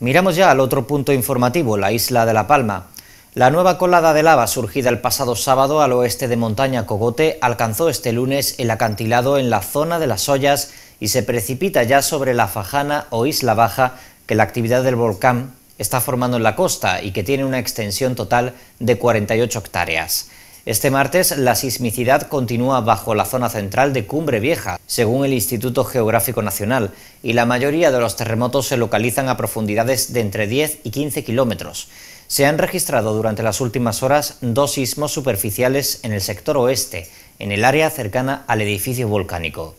Miramos ya al otro punto informativo, la isla de La Palma. La nueva colada de lava surgida el pasado sábado al oeste de Montaña Cogote alcanzó este lunes el acantilado en la zona de las ollas y se precipita ya sobre la Fajana o Isla Baja que la actividad del volcán está formando en la costa y que tiene una extensión total de 48 hectáreas. Este martes la sismicidad continúa bajo la zona central de Cumbre Vieja, según el Instituto Geográfico Nacional, y la mayoría de los terremotos se localizan a profundidades de entre 10 y 15 kilómetros. Se han registrado durante las últimas horas dos sismos superficiales en el sector oeste, en el área cercana al edificio volcánico.